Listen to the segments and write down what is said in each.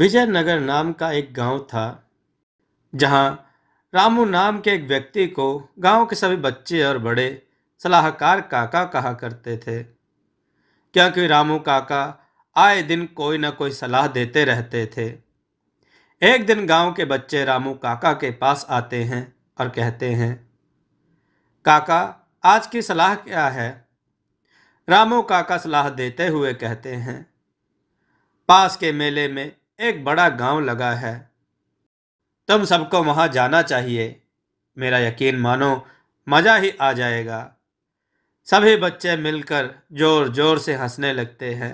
विजयनगर नाम का एक गांव था जहां रामू नाम के एक व्यक्ति को गांव के सभी बच्चे और बड़े सलाहकार काका कहा करते थे क्योंकि रामू काका आए दिन कोई ना कोई सलाह देते रहते थे एक दिन गांव के बच्चे रामू काका के पास आते हैं और कहते हैं काका आज की सलाह क्या है रामू काका सलाह देते हुए कहते हैं पास के मेले में एक बड़ा गांव लगा है तुम सबको वहाँ जाना चाहिए मेरा यकीन मानो मज़ा ही आ जाएगा सभी बच्चे मिलकर ज़ोर ज़ोर से हंसने लगते हैं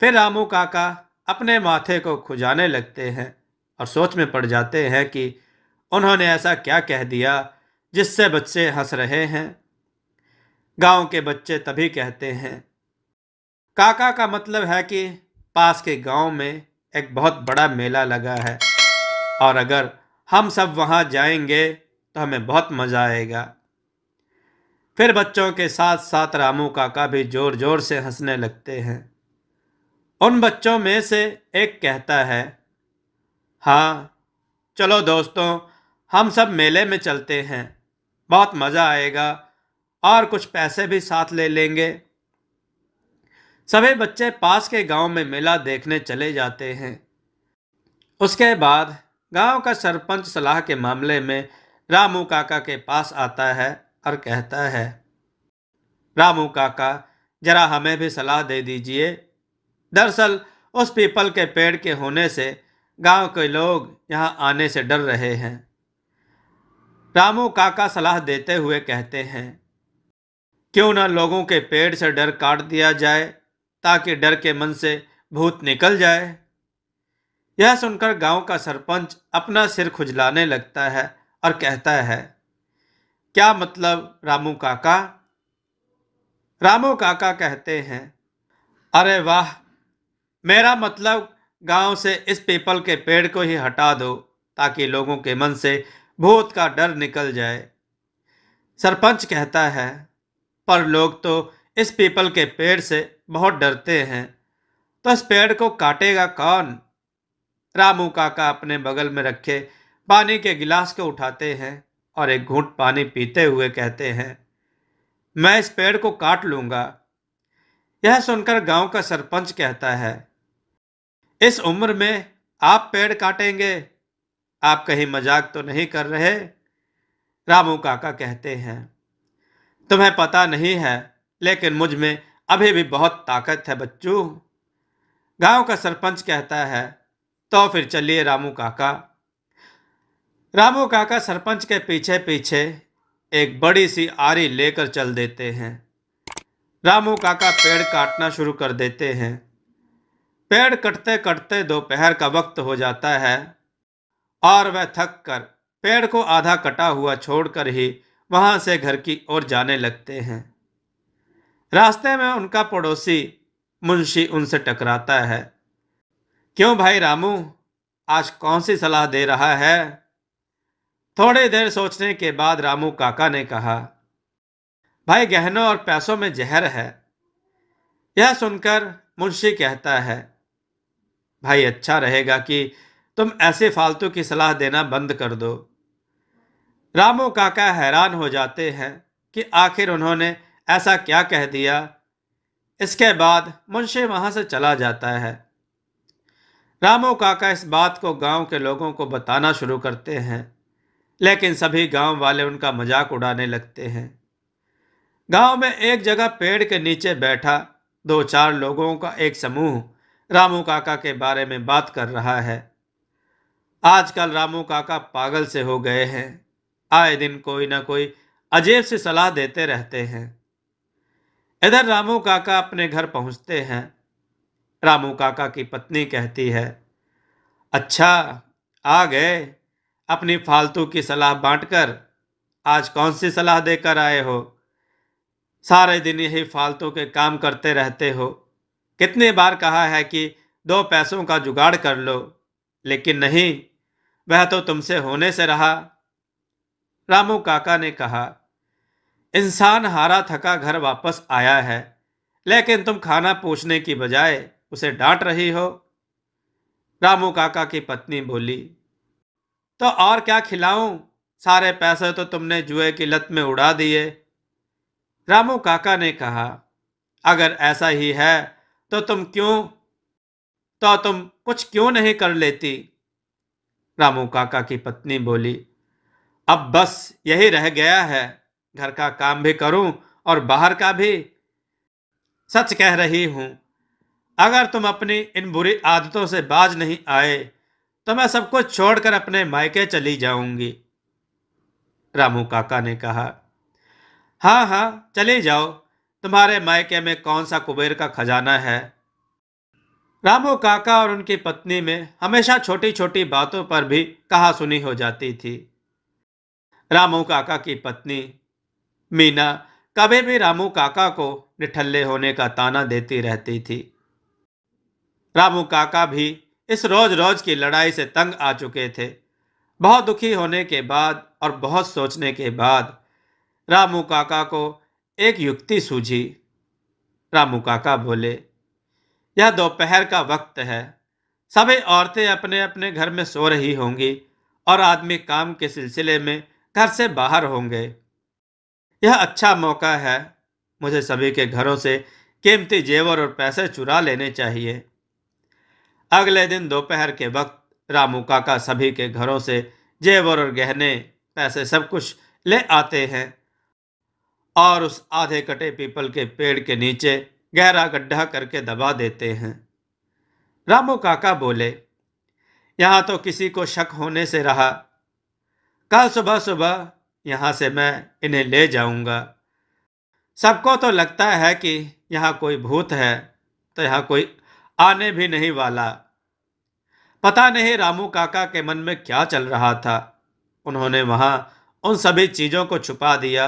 फिर रामू काका अपने माथे को खुजाने लगते हैं और सोच में पड़ जाते हैं कि उन्होंने ऐसा क्या कह दिया जिससे बच्चे हंस रहे हैं गांव के बच्चे तभी कहते हैं काका का मतलब है कि पास के गांव में एक बहुत बड़ा मेला लगा है और अगर हम सब वहाँ जाएंगे तो हमें बहुत मज़ा आएगा फिर बच्चों के साथ साथ रामू काका भी ज़ोर ज़ोर से हंसने लगते हैं उन बच्चों में से एक कहता है हाँ चलो दोस्तों हम सब मेले में चलते हैं बहुत मज़ा आएगा और कुछ पैसे भी साथ ले लेंगे सभी बच्चे पास के गांव में मेला देखने चले जाते हैं उसके बाद गांव का सरपंच सलाह के मामले में रामू काका के पास आता है और कहता है रामू काका जरा हमें भी सलाह दे दीजिए दरअसल उस पीपल के पेड़ के होने से गांव के लोग यहाँ आने से डर रहे हैं रामू काका सलाह देते हुए कहते हैं क्यों ना लोगों के पेड़ से डर काट दिया जाए ताकि डर के मन से भूत निकल जाए यह सुनकर गांव का सरपंच अपना सिर खुजलाने लगता है और कहता है क्या मतलब रामू काका रामू काका कहते हैं अरे वाह मेरा मतलब गांव से इस पीपल के पेड़ को ही हटा दो ताकि लोगों के मन से भूत का डर निकल जाए सरपंच कहता है पर लोग तो इस पीपल के पेड़ से बहुत डरते हैं तो इस पेड़ को काटेगा कौन रामू काका अपने बगल में रखे पानी के गिलास को उठाते हैं और एक घूंट पानी पीते हुए कहते हैं मैं इस पेड़ को काट लूँगा यह सुनकर गांव का सरपंच कहता है इस उम्र में आप पेड़ काटेंगे आप कहीं मजाक तो नहीं कर रहे रामू काका कहते हैं तुम्हें पता नहीं है लेकिन मुझ में अभी भी बहुत ताकत है बच्चू गांव का सरपंच कहता है तो फिर चलिए रामू काका रामू काका सरपंच के पीछे पीछे एक बड़ी सी आरी लेकर चल देते हैं रामू काका पेड़ काटना शुरू कर देते हैं पेड़ कटते कटते दोपहर का वक्त हो जाता है और वह थक कर पेड़ को आधा कटा हुआ छोड़कर ही वहां से घर की ओर जाने लगते हैं रास्ते में उनका पड़ोसी मुंशी उनसे टकराता है क्यों भाई रामू आज कौन सी सलाह दे रहा है थोड़ी देर सोचने के बाद रामू काका ने कहा भाई गहनों और पैसों में जहर है यह सुनकर मुंशी कहता है भाई अच्छा रहेगा कि तुम ऐसे फालतू की सलाह देना बंद कर दो रामू काका हैरान हो जाते हैं कि आखिर उन्होंने ऐसा क्या कह दिया इसके बाद मुंशी वहाँ से चला जाता है रामो काका इस बात को गांव के लोगों को बताना शुरू करते हैं लेकिन सभी गांव वाले उनका मजाक उड़ाने लगते हैं गांव में एक जगह पेड़ के नीचे बैठा दो चार लोगों का एक समूह रामू काका के बारे में बात कर रहा है आजकल रामू काका पागल से हो गए हैं आए दिन कोई ना कोई अजीब सी सलाह देते रहते हैं इधर रामू काका अपने घर पहुंचते हैं रामू काका की पत्नी कहती है अच्छा आ गए अपनी फालतू की सलाह बांटकर आज कौन सी सलाह देकर आए हो सारे दिन यही फालतू के काम करते रहते हो कितने बार कहा है कि दो पैसों का जुगाड़ कर लो लेकिन नहीं वह तो तुमसे होने से रहा रामू काका ने कहा इंसान हारा थका घर वापस आया है लेकिन तुम खाना पूछने की बजाय उसे डांट रही हो रामू काका की पत्नी बोली तो और क्या खिलाऊं सारे पैसे तो तुमने जुए की लत में उड़ा दिए रामू काका ने कहा अगर ऐसा ही है तो तुम क्यों तो तुम कुछ क्यों नहीं कर लेती रामू काका की पत्नी बोली अब बस यही रह गया है घर का काम भी करूं और बाहर का भी सच कह रही हूं अगर तुम अपनी इन बुरी आदतों से बाज नहीं आए तो मैं सब कुछ छोड़कर अपने मायके चली जाऊंगी रामू काका ने कहा हाँ हाँ चले जाओ तुम्हारे मायके में कौन सा कुबेर का खजाना है रामू काका और उनकी पत्नी में हमेशा छोटी छोटी बातों पर भी कहा सुनी हो जाती थी रामू काका की पत्नी मीना कभी भी रामू काका को निठल्ले होने का ताना देती रहती थी रामू काका भी इस रोज रोज की लड़ाई से तंग आ चुके थे बहुत दुखी होने के बाद और बहुत सोचने के बाद रामू काका को एक युक्ति सूझी रामू काका बोले यह दोपहर का वक्त है सभी औरतें अपने अपने घर में सो रही होंगी और आदमी काम के सिलसिले में घर से बाहर होंगे यह अच्छा मौका है मुझे सभी के घरों से कीमती जेवर और पैसे चुरा लेने चाहिए अगले दिन दोपहर के वक्त रामू काका सभी के घरों से जेवर और गहने पैसे सब कुछ ले आते हैं और उस आधे कटे पीपल के पेड़ के नीचे गहरा गड्ढा करके दबा देते हैं रामू काका बोले यहाँ तो किसी को शक होने से रहा कल सुबह सुबह यहाँ से मैं इन्हें ले जाऊँगा सबको तो लगता है कि यहाँ कोई भूत है तो यहाँ कोई आने भी नहीं वाला पता नहीं रामू काका के मन में क्या चल रहा था उन्होंने वहाँ उन सभी चीज़ों को छुपा दिया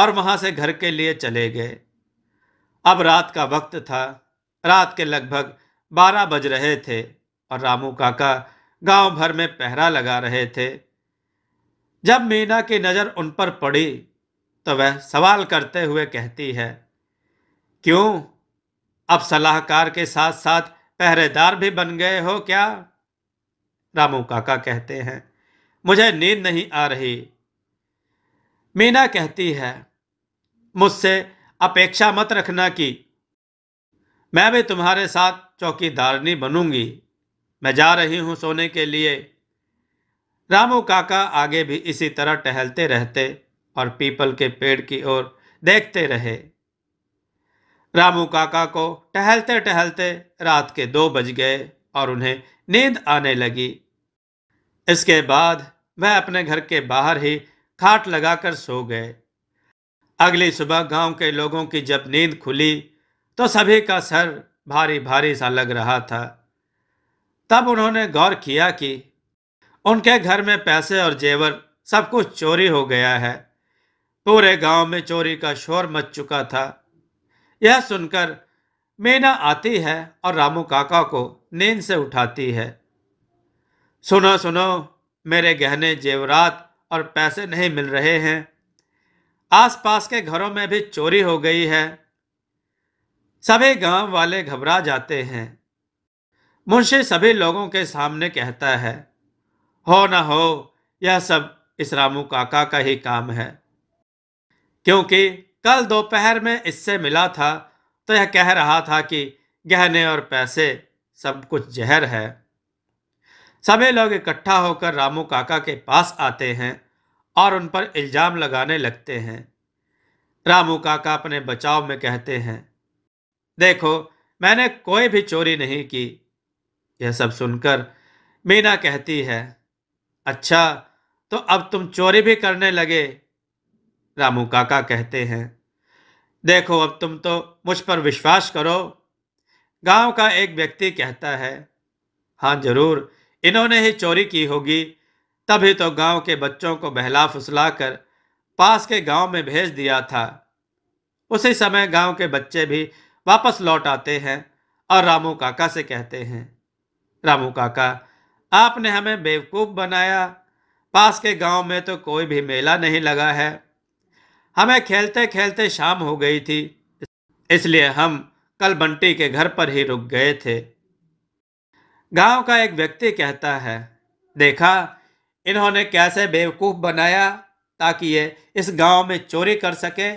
और वहाँ से घर के लिए चले गए अब रात का वक्त था रात के लगभग बारह बज रहे थे और रामू काका गांव भर में पहरा लगा रहे थे जब मीना की नज़र उन पर पड़ी तो वह सवाल करते हुए कहती है क्यों अब सलाहकार के साथ साथ पहरेदार भी बन गए हो क्या रामू काका कहते हैं मुझे नींद नहीं आ रही मीना कहती है मुझसे अपेक्षा मत रखना कि मैं भी तुम्हारे साथ चौकीदारनी बनूंगी मैं जा रही हूं सोने के लिए रामू काका आगे भी इसी तरह टहलते रहते और पीपल के पेड़ की ओर देखते रहे रामू काका को टहलते टहलते रात के दो बज गए और उन्हें नींद आने लगी इसके बाद वह अपने घर के बाहर ही खाट लगाकर सो गए अगली सुबह गांव के लोगों की जब नींद खुली तो सभी का सर भारी भारी सा लग रहा था तब उन्होंने गौर किया कि उनके घर में पैसे और जेवर सब कुछ चोरी हो गया है पूरे गांव में चोरी का शोर मच चुका था यह सुनकर मीना आती है और रामू काका को नींद से उठाती है सुनो सुनो मेरे गहने जेवरात और पैसे नहीं मिल रहे हैं आसपास के घरों में भी चोरी हो गई है सभी गांव वाले घबरा जाते हैं मुंशी सभी लोगों के सामने कहता है हो ना हो यह सब इस रामू काका का ही काम है क्योंकि कल दोपहर में इससे मिला था तो यह कह रहा था कि गहने और पैसे सब कुछ जहर है सभी लोग इकट्ठा होकर रामू काका के पास आते हैं और उन पर इल्ज़ाम लगाने लगते हैं रामू काका अपने बचाव में कहते हैं देखो मैंने कोई भी चोरी नहीं की यह सब सुनकर मीना कहती है अच्छा तो अब तुम चोरी भी करने लगे रामू काका कहते हैं देखो अब तुम तो मुझ पर विश्वास करो गांव का एक व्यक्ति कहता है हाँ जरूर इन्होंने ही चोरी की होगी तभी तो गांव के बच्चों को बहला फुसला कर पास के गांव में भेज दिया था उसी समय गांव के बच्चे भी वापस लौट आते हैं और रामू काका से कहते हैं रामू काका आपने हमें बेवकूफ़ बनाया पास के गांव में तो कोई भी मेला नहीं लगा है हमें खेलते खेलते शाम हो गई थी इसलिए हम कल बंटी के घर पर ही रुक गए थे गांव का एक व्यक्ति कहता है देखा इन्होंने कैसे बेवकूफ़ बनाया ताकि ये इस गांव में चोरी कर सके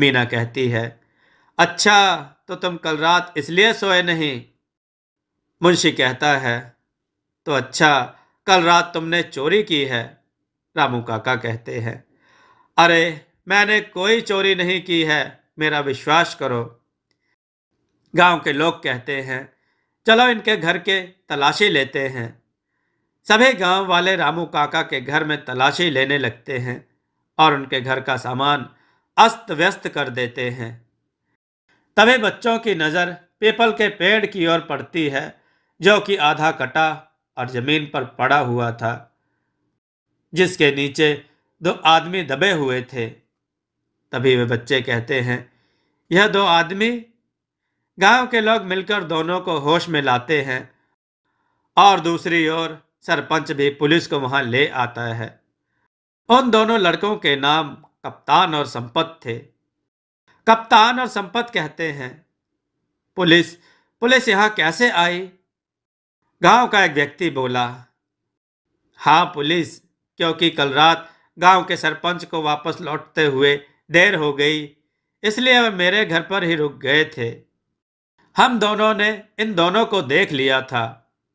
मीना कहती है अच्छा तो तुम कल रात इसलिए सोए नहीं मुंशी कहता है तो अच्छा कल रात तुमने चोरी की है रामू काका कहते हैं अरे मैंने कोई चोरी नहीं की है मेरा विश्वास करो गांव के लोग कहते हैं चलो इनके घर के तलाशी लेते हैं सभी गांव वाले रामू काका के घर में तलाशी लेने लगते हैं और उनके घर का सामान अस्त व्यस्त कर देते हैं तभी बच्चों की नज़र पीपल के पेड़ की ओर पड़ती है जो कि आधा कटा और जमीन पर पड़ा हुआ था जिसके नीचे दो आदमी दबे हुए थे तभी वे बच्चे कहते हैं यह दो आदमी गांव के लोग मिलकर दोनों को होश में लाते हैं और दूसरी ओर सरपंच भी पुलिस को वहां ले आता है उन दोनों लड़कों के नाम कप्तान और संपत थे कप्तान और संपत कहते हैं पुलिस पुलिस यहां कैसे आई गांव का एक व्यक्ति बोला हाँ पुलिस क्योंकि कल रात गांव के सरपंच को वापस लौटते हुए देर हो गई इसलिए वह मेरे घर पर ही रुक गए थे हम दोनों ने इन दोनों को देख लिया था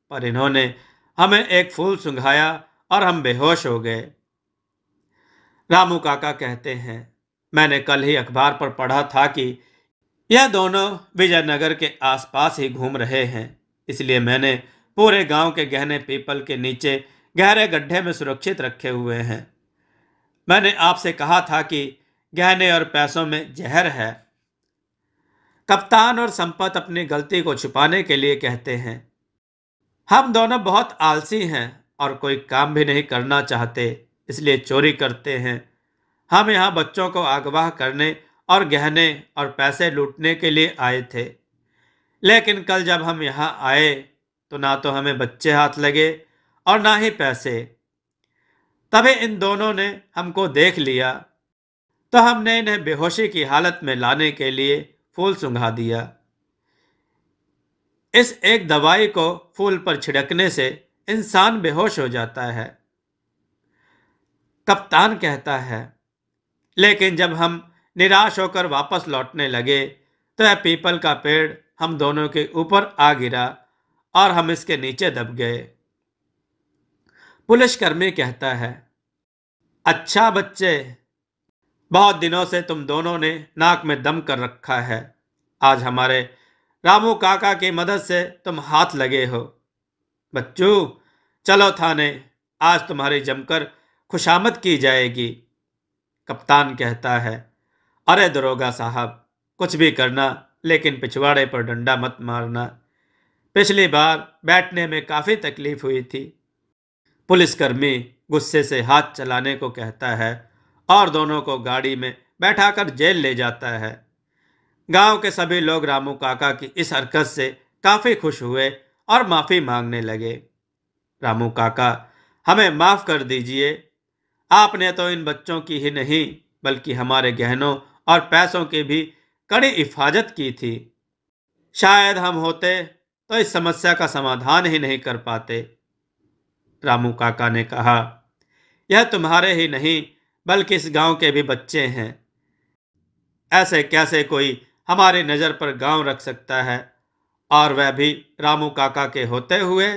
पर इन्होंने हमें एक फूल सुंघाया और हम बेहोश हो गए रामू काका कहते हैं मैंने कल ही अखबार पर पढ़ा था कि यह दोनों विजयनगर के आसपास ही घूम रहे हैं इसलिए मैंने पूरे गांव के गहने पीपल के नीचे गहरे गड्ढे में सुरक्षित रखे हुए हैं मैंने आपसे कहा था कि गहने और पैसों में जहर है कप्तान और संपत अपनी गलती को छुपाने के लिए कहते हैं हम दोनों बहुत आलसी हैं और कोई काम भी नहीं करना चाहते इसलिए चोरी करते हैं हम यहाँ बच्चों को आगवाह करने और गहने और पैसे लूटने के लिए आए थे लेकिन कल जब हम यहाँ आए तो ना तो हमें बच्चे हाथ लगे और ना ही पैसे तभी इन दोनों ने हमको देख लिया तो हमने इन्हें बेहोशी की हालत में लाने के लिए फूल सुंघा दिया इस एक दवाई को फूल पर छिड़कने से इंसान बेहोश हो जाता है कप्तान कहता है लेकिन जब हम निराश होकर वापस लौटने लगे तो यह पीपल का पेड़ हम दोनों के ऊपर आ गिरा और हम इसके नीचे दब गए पुलिसकर्मी कहता है अच्छा बच्चे बहुत दिनों से तुम दोनों ने नाक में दम कर रखा है आज हमारे रामू काका की मदद से तुम हाथ लगे हो बच्चू चलो थाने आज तुम्हारी जमकर खुशामद की जाएगी कप्तान कहता है अरे दरोगा साहब कुछ भी करना लेकिन पिछवाड़े पर डंडा मत मारना पिछली बार बैठने में काफ़ी तकलीफ हुई थी पुलिसकर्मी गुस्से से हाथ चलाने को कहता है और दोनों को गाड़ी में बैठाकर जेल ले जाता है गांव के सभी लोग रामू काका की इस हरकत से काफ़ी खुश हुए और माफ़ी मांगने लगे रामू काका हमें माफ़ कर दीजिए आपने तो इन बच्चों की ही नहीं बल्कि हमारे गहनों और पैसों की भी कड़ी हिफाजत की थी शायद हम होते तो इस समस्या का समाधान ही नहीं कर पाते रामू काका ने कहा यह तुम्हारे ही नहीं बल्कि इस गांव के भी बच्चे हैं ऐसे कैसे कोई हमारे नज़र पर गांव रख सकता है और वह भी रामू काका के होते हुए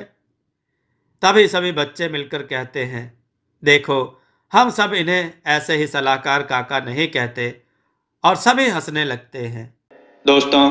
तभी सभी बच्चे मिलकर कहते हैं देखो हम सब इन्हें ऐसे ही सलाहकार काका नहीं कहते और सभी हंसने लगते हैं दोस्तों